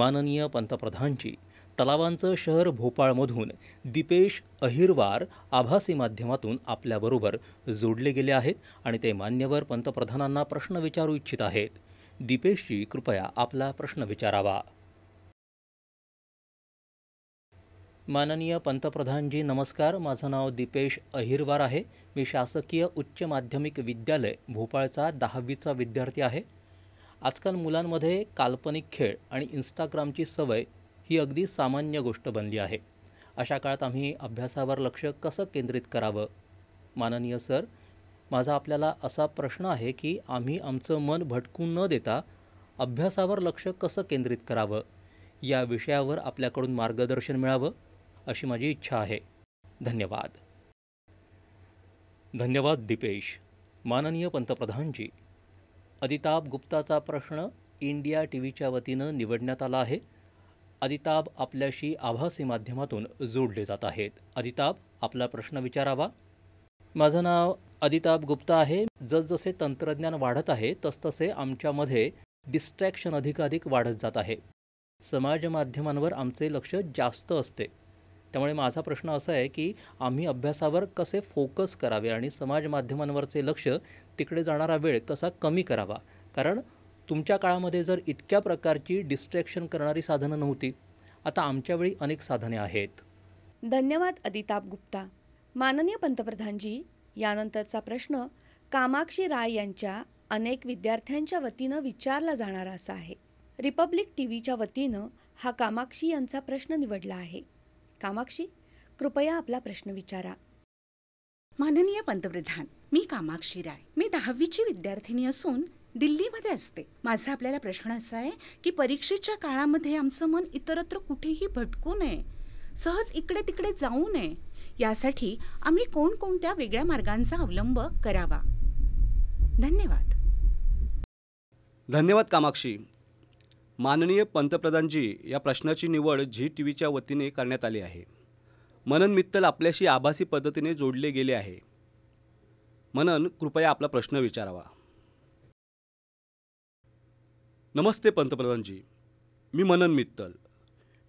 माननीय पंतप्रधानजी तलावांचं शहर भोपाळमधून दिपेश अहिरवार आभासी माध्यमातून आपल्याबरोबर जोडले गेले आहेत आणि ते मान्यवर पंतप्रधानांना प्रश्न विचारू इच्छित आहेत दिपेशजी कृपया आपला प्रश्न विचारावा माननीय पंतप्रधानजी नमस्कार माझं नाव दिपेश अहिरवार आहे मी शासकीय उच्च माध्यमिक विद्यालय भोपाळचा दहावीचा विद्यार्थी आहे आजकाल मुलांमध्ये काल्पनिक खेळ आणि इंस्टाग्रामची सवय ही अगदी सामान्य गोष्ट बनली आहे अशा काळात आम्ही अभ्यासावर लक्ष कसं केंद्रित करावं माननीय सर माझा आपल्याला असा प्रश्न आहे की आम्ही आमचं मन भटकून न देता अभ्यासावर लक्ष कसं केंद्रित करावं या विषयावर आपल्याकडून मार्गदर्शन मिळावं अशी माझी इच्छा आहे धन्यवाद धन्यवाद दिपेश माननीय पंतप्रधानजी अदिताब गुप्ताचा प्रश्न इंडिया टी व्हीच्या वतीनं निवडण्यात आला आहे अदिताभ आपल्याशी आभासी माध्यमातून जोडले जात आहेत अदिताभ आपला प्रश्न विचारावा माझं नाव अदिताभ गुप्ता आहे जसजसे तंत्रज्ञान वाढत आहे तसतसे आमच्यामध्ये डिस्ट्रॅक्शन अधिकाधिक वाढत जात आहे समाज माध्यमांवर आमचे लक्ष जास्त असते त्यामुळे माझा प्रश्न असा आहे की आम्ही अभ्यासावर कसे फोकस करावे आणि समाज माध्यमांवरचे लक्ष तिकडे जाणारा वेळ कसा कमी करावा कारण तुमच्या काळामध्ये जर इतक्या प्रकारची डिस्ट्रॅक्शन करणारी साधनं नव्हती आता आमच्यावेळी अनेक साधने आहेत धन्यवाद अदिताप गुप्ता माननीय पंतप्रधानजी यानंतरचा प्रश्न कामाक्षी राय यांच्या अनेक विद्यार्थ्यांच्या वतीनं विचारला जाणारा असा आहे रिपब्लिक टी व्हीच्या वतीनं हा कामाक्षी यांचा प्रश्न निवडला आहे कामाक्षी कृपया आपला प्रश्न विचारा माननीय पंतप्रधान मी कामाक्षी राय मी दहावीची विद्यार्थिनी असून दिल्लीमध्ये असते माझा आपल्याला प्रश्न असा आहे की परीक्षेच्या काळामध्ये आमचं मन इतरत्र कुठेही भटकू नये सहज इकडे तिकडे जाऊ नये यासाठी आम्ही कोणकोणत्या वेगळ्या मार्गांचा अवलंब करावा धन्यवाद धन्यवाद कामाक्षी माननीय पंतप्रधानजी या प्रश्नाची निवड झी टी व्हीच्या वतीने करण्यात आली आहे मनन मित्तल आपल्याशी आभासी पद्धतीने जोडले गेले आहे मनन कृपया आपला प्रश्न विचारावा नमस्ते पंतप्रधानजी मी Manan Mittal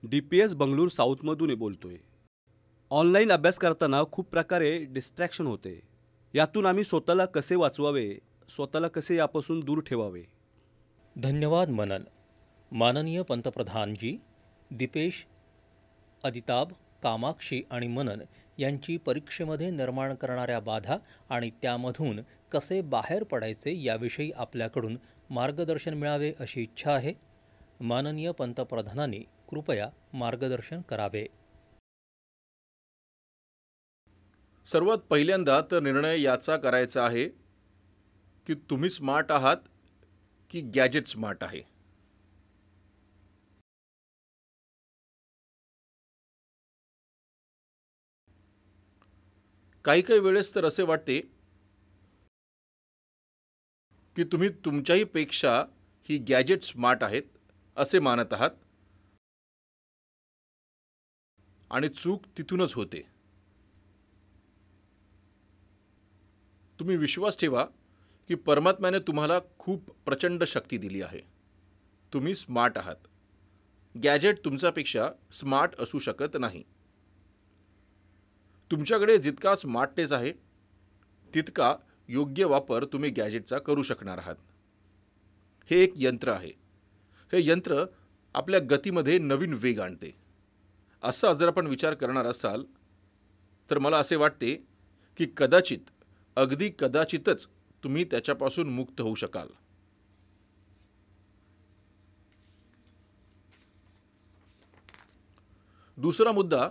D P S Bengaluru साऊथमधून बोलतो आहे ऑनलाईन अभ्यास करताना खूप प्रकारे डिस्ट्रॅक्शन होते यातून आम्ही स्वतःला कसे वाचवावे स्वतःला कसे यापासून दूर ठेवावे धन्यवाद मनन माननीय पंतप्रधानजी दिपेश अदिताभ कामाक्षी आणि मनन यांची परीक्षेमध्ये निर्माण करणाऱ्या बाधा आणि त्यामधून कसे बाहेर पडायचे याविषयी आपल्याकडून मार्गदर्शन मिळावे अशी इच्छा आहे माननीय पंतप्रधानांनी कृपया मार्गदर्शन करावे सर्वात पहिल्यांदा तर निर्णय याचा करायचा आहे की तुम्ही स्मार्ट आहात की गॅजेट स्मार्ट आहे काही काही वेळेस तर असे वाटते की तुम्ही तुमच्याही पेक्षा ही गॅजेट स्मार्ट आहेत असे मानत आहात आणि चूक तिथूनच होते तुम्ही विश्वास ठेवा की परमात्म्याने तुम्हाला खूप प्रचंड शक्ती दिली आहे तुम्ही स्मार्ट आहात गॅजेट तुमच्यापेक्षा स्मार्ट असू शकत नाही तुमच्याकडे जितका स्मार्टनेस आहे तितका योग्य वापर तुम्ही गॅजेटचा करू शकणार आहात हे एक यंत्र आहे हे यंत्र आपल्या गतीमध्ये नवीन वेग आणते असा जर आपण विचार करणार असाल तर मला असे वाटते की कदाचित अगदी कदाचितच तुम्ही त्याच्यापासून मुक्त होऊ शकाल दुसरा मुद्दा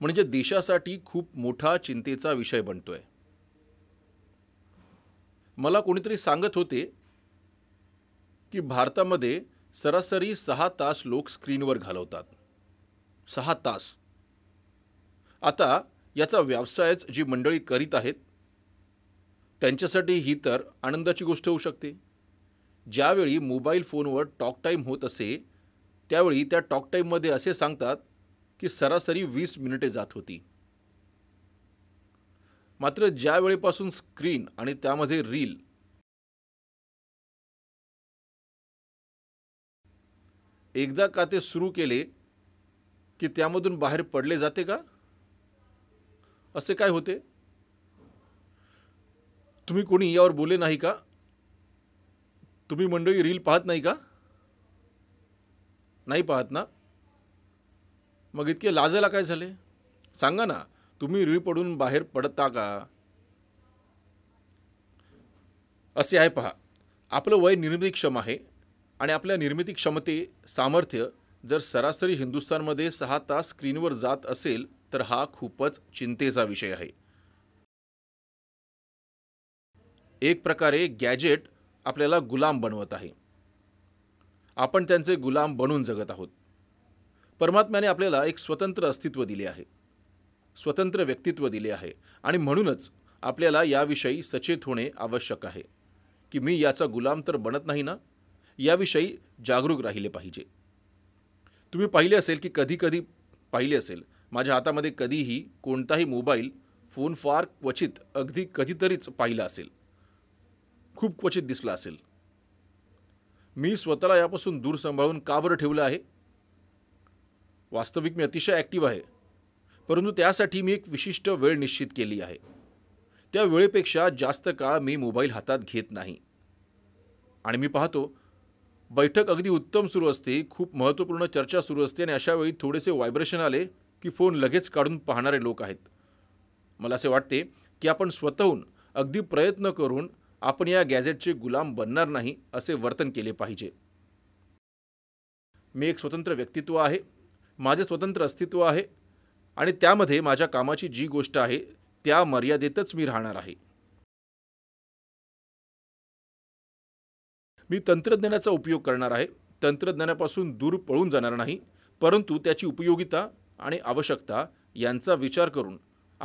म्हणजे देशासाठी खूप मोठा चिंतेचा विषय बनतो आहे मला कोणीतरी सांगत होते की भारतामध्ये सरासरी सहा तास लोक स्क्रीनवर घालवतात सहा तास आता याचा व्यवसायच जी मंडळी करीत आहेत त्यांच्यासाठी ही तर आनंदाची गोष्ट होऊ शकते ज्यावेळी मोबाईल फोनवर टॉक टाईम होत असे त्यावेळी त्या टॉक टाईममध्ये असे सांगतात की सरासरी वीस मिनिटे जात होती मात्र ज्या वेळेपासून स्क्रीन आणि त्यामध्ये रील एकदा का ते सुरू केले की त्यामधून बाहेर पडले जाते का असे काय होते तुम्ही कोणी यावर बोले नाही का तुम्ही मंडळी रील पाहत नाही का नाही पाहत ना मग इतके लाजायला काय झाले सांगा ना तुम्ही रीळ पडून बाहेर पडता का असे आहे पहा आपलं वय क्षम आहे आणि आपल्या निर्मिती क्षमते सामर्थ्य जर सरासरी हिंदुस्थानमध्ये सहा तास स्क्रीनवर जात असेल तर हा खूपच चिंतेचा विषय आहे एक प्रकारे गॅजेट आपल्याला गुलाम बनवत आहे आपण त्यांचे गुलाम बनून जगत आहोत परमात्म्याने आपल्याला एक स्वतंत्र अस्तित्व दिले आहे स्वतंत्र व्यक्तित्व दिले आहे आणि म्हणूनच आपल्याला याविषयी सचेत होणे आवश्यक आहे की मी याचा गुलाम तर बनत नाही ना याविषयी जागरूक राहिले पाहिजे तुम्ही पाहिले असेल की कधी कधी पाहिले असेल माझ्या हातामध्ये कधीही कोणताही मोबाईल फोन फार क्वचित अगदी कधीतरीच पाहिला असेल खूप क्वचित दिसला असेल मी स्वतःला यापासून दूर सांभाळून का बरं ठेवलं आहे वास्तविक मी अतिशय ॲक्टिव्ह आहे परंतु त्यासाठी मी एक विशिष्ट वेळ निश्चित केली आहे त्या वेळेपेक्षा जास्त काळ मी मोबाईल हातात घेत नाही आणि मी पाहतो बैठक अगदी उत्तम सुरू असते खूप महत्त्वपूर्ण चर्चा सुरू असते आणि अशा वेळी थोडेसे व्हायब्रेशन आले की फोन लगेच काढून पाहणारे लोक आहेत मला असे वाटते की आपण स्वतःहून अगदी प्रयत्न करून आपण या गॅजेटचे गुलाम बनणार नाही असे वर्तन केले पाहिजे मी एक स्वतंत्र व्यक्तित्व आहे माझे स्वतंत्र अस्तित्व आहे आणि त्यामध्ये माझ्या कामाची जी गोष्ट आहे त्या मर्यादेतच मी राहणार आहे मी तंत्रज्ञानाचा उपयोग करणार आहे तंत्रज्ञानापासून दूर पळून जाणार नाही परंतु त्याची उपयोगिता आणि आवश्यकता यांचा विचार करून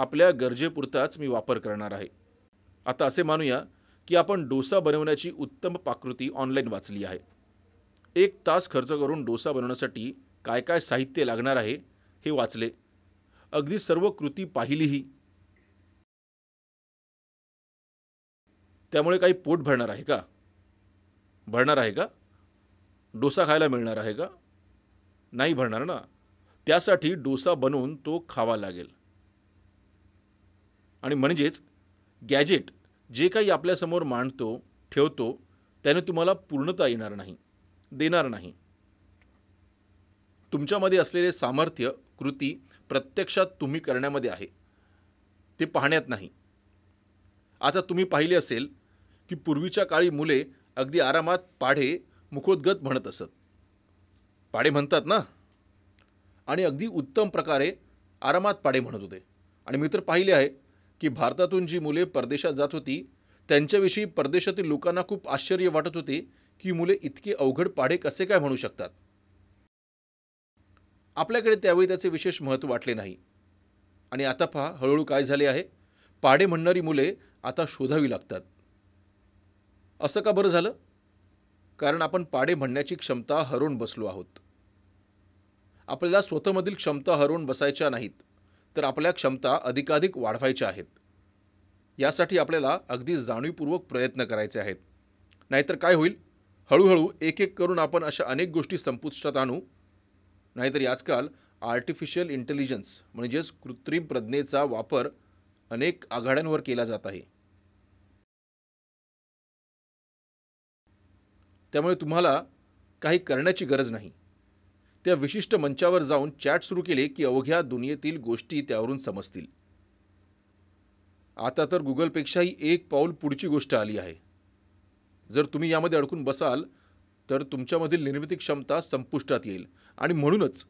आपल्या गरजेपुरताच मी वापर करणार आहे आता असे मानूया की आपण डोसा बनवण्याची उत्तम पाकृती ऑनलाईन वाचली आहे एक तास खर्च करून डोसा बनवण्यासाठी काय काय साहित्य लागणार आहे हे वाचले अगदी सर्व कृती पाहिलीही त्यामुळे काही पोट भरणार आहे का भरणार आहे का डोसा खायला मिळणार आहे का नाही भरणार ना त्यासाठी डोसा बनवून तो खावा लागेल आणि म्हणजेच गॅजेट जे काही आपल्यासमोर मांडतो ठेवतो त्याने तुम्हाला पूर्णता येणार नाही देणार नाही तुमच्यामध्ये असलेले सामर्थ्य कृती प्रत्यक्षात तुम्ही करण्यामध्ये आहे ते पाहण्यात नाही आता तुम्ही पाहिले असेल की पूर्वीच्या काळी मुले अगदी आरामात पाढे मुखोद्गत म्हणत असत पाढे म्हणतात ना आणि अगदी उत्तम प्रकारे आरामात पाढे म्हणत होते आणि मी तर पाहिले आहे की भारतातून जी मुले परदेशात जात होती त्यांच्याविषयी परदेशातील लोकांना खूप आश्चर्य वाटत होते की मुले इतके अवघड पाढे कसे काय म्हणू शकतात आपल्याकडे त्यावेळी त्याचे विशेष महत्त्व वाटले नाही आणि आता पहा हळूहळू काय झाले आहे पाडे म्हणणारी मुले आता शोधावी लागतात असं का बरं झालं कारण आपण पाडे म्हणण्याची क्षमता हरवून बसलो आहोत आपल्याला स्वतःमधील क्षमता हरवून बसायच्या नाहीत तर आपल्या क्षमता अधिकाधिक वाढवायच्या आहेत यासाठी आपल्याला अगदी जाणीवपूर्वक प्रयत्न करायचे आहेत नाहीतर काय होईल हळूहळू एक एक करून आपण अशा अनेक गोष्टी संपुष्टात आणू नाहीतरी आजकाल आर्टिफिशियल इंटेलिजन्स म्हणजेच कृत्रिम प्रज्ञेचा वापर अनेक आघाड्यांवर केला जात आहे त्यामुळे तुम्हाला काही करण्याची गरज नाही त्या विशिष्ट मंचावर जाऊन चॅट सुरू केले की अवघ्या दुनियेतील गोष्टी त्यावरून समजतील आता तर गुगलपेक्षाही एक पाऊल पुढची गोष्ट आली आहे जर तुम्ही यामध्ये अडकून बसाल तर तुमच्यामधील निर्मिती क्षमता संपुष्टात येईल आणि म्हणूनच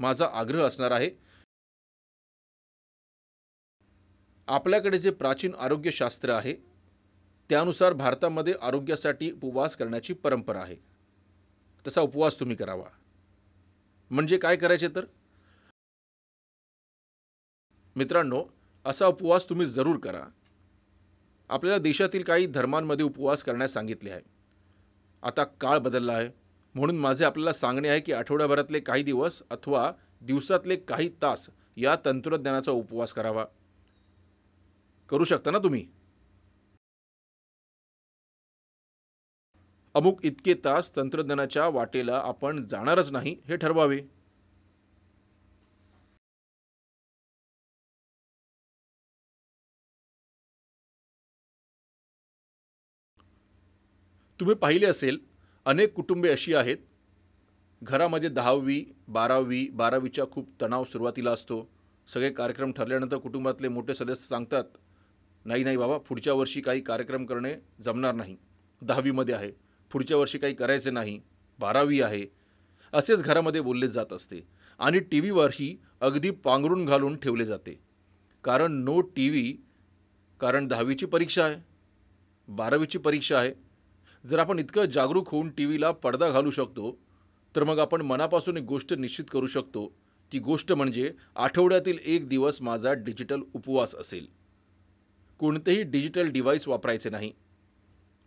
माझा आग्रह असणार आहे आपल्याकडे जे प्राचीन आरोग्यशास्त्र आहे त्यानुसार भारतामध्ये आरोग्यासाठी उपवास करण्याची परंपरा आहे तसा उपवास तुम्ही करावा म्हणजे काय करायचे तर मित्रांनो असा उपवास तुम्ही जरूर करा आपल्याला देशातील काही धर्मांमध्ये उपवास करण्यास सांगितले आहे आता काळ बदलला आहे म्हणून माझे आपल्याला सांगणे आहे की आठवड्याभरातले काही दिवस अथवा दिवसातले काही तास या तंत्रज्ञानाचा उपवास करावा करू शकता ना तुम्ही अमुक इतके तास तंत्रज्ञानाच्या वाटेला आपण जाणारच नाही हे ठरवावे तुम्ही पाहिले असेल अनेक कुटुंबे अशी आहेत घरामध्ये दहावी बारावी बारावीचा खूप तणाव सुरुवातीला असतो सगळे कार्यक्रम ठरल्यानंतर कुटुंबातले मोठे सदस्य सांगतात नाही नाही बाबा पुढच्या वर्षी काही कार्यक्रम करणे जमणार नाही दहावीमध्ये आहे पुढच्या वर्षी काही करायचे नाही बारावी आहे असेच घरामध्ये बोलले जात असते आणि टी व्हीवरही अगदी पांघरून घालून ठेवले जाते कारण नो टी व्ही कारण दहावीची परीक्षा आहे बारावीची परीक्षा आहे जर आपण इतकं जागरूक होऊन टी व्हीला पडदा घालू शकतो तर मग आपण मनापासून एक गोष्ट निश्चित करू शकतो ती गोष्ट म्हणजे आठवड्यातील एक दिवस माझा डिजिटल उपवास असेल कोणतेही डिजिटल डिव्हाइस वापरायचे नाही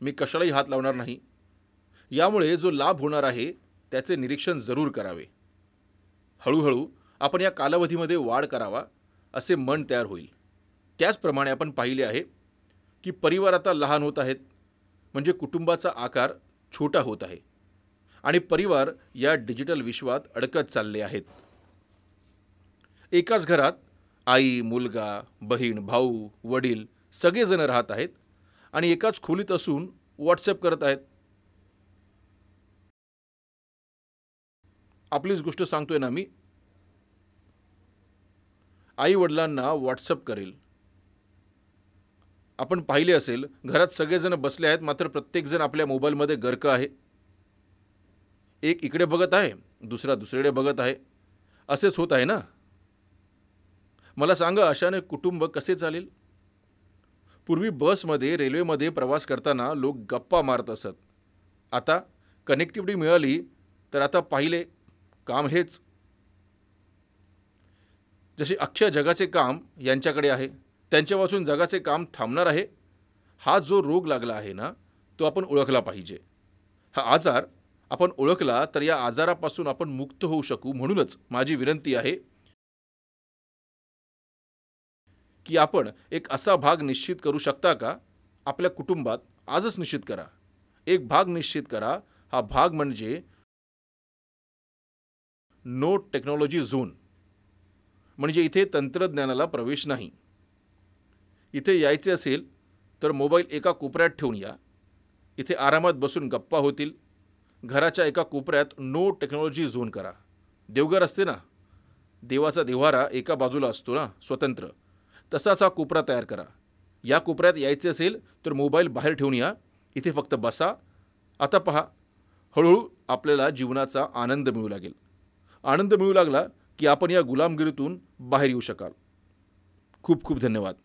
मी कशालाही हात लावणार नाही यामुळे जो लाभ होणार आहे त्याचे निरीक्षण जरूर करावे हळूहळू आपण या कालावधीमध्ये वाढ करावा असे मन तयार होईल त्याचप्रमाणे आपण पाहिले आहे की परिवार आता लहान होत आहेत म्हणजे कुटुंबाचा आकार छोटा होत आहे आणि परिवार या डिजिटल विश्वात अडकत चालले आहेत एकाच घरात आई मुलगा बहीण भाऊ वडील सगळेजण राहत आहेत आणि एकाच खोलीत असून व्हॉट्सअप करत आहेत आपलीच गोष्ट सांगतोय ना मी आई वडिलांना व्हॉट्सअप करेल आपण पाहिले असेल घरात सगळेजण बसले आहेत मात्र प्रत्येकजण आपल्या मोबाईलमध्ये गर्क आहे एक इकडे बघत आहे दुसरा दुसरीकडे बघत आहे असेच होत आहे ना मला सांगा अशाने कुटुंब कसे चालेल पूर्वी बसमध्ये रेल्वेमध्ये प्रवास करताना लोक गप्पा मारत असत आता कनेक्टिव्हिटी मिळाली तर आता पाहिले काम हेच जसे अख्ख्या जगाचे काम यांच्याकडे आहे त्यांच्यापासून जगाचे काम थांबणार आहे हा जो रोग लागला आहे ना तो आपण ओळखला पाहिजे हा आजार आपण ओळखला तर या आजारापासून आपण मुक्त होऊ शकू म्हणूनच माझी विनंती आहे की आपण एक असा भाग निश्चित करू शकता का आपल्या कुटुंबात आजच निश्चित करा एक भाग निश्चित करा हा भाग म्हणजे नो टेक्नॉलॉजी झोन म्हणजे इथे तंत्रज्ञानाला प्रवेश नाही इथे यायचे असेल तर मोबाईल एका कोपऱ्यात ठेवून या इथे आरामात बसून गप्पा होतील घराच्या एका कोपऱ्यात नो टेक्नॉलॉजी झोन करा देवघर असते ना देवाचा देवारा एका बाजूला असतो ना स्वतंत्र तसाच हा कोपरा तयार करा या कोपऱ्यात यायचे असेल तर मोबाईल बाहेर ठेवून या इथे फक्त बसा आता पहा हळूहळू आपल्याला जीवनाचा आनंद मिळू लागेल आनंद मिळू लागला की आपण या गुलामगिरीतून बाहेर येऊ शकाल खूप खूप धन्यवाद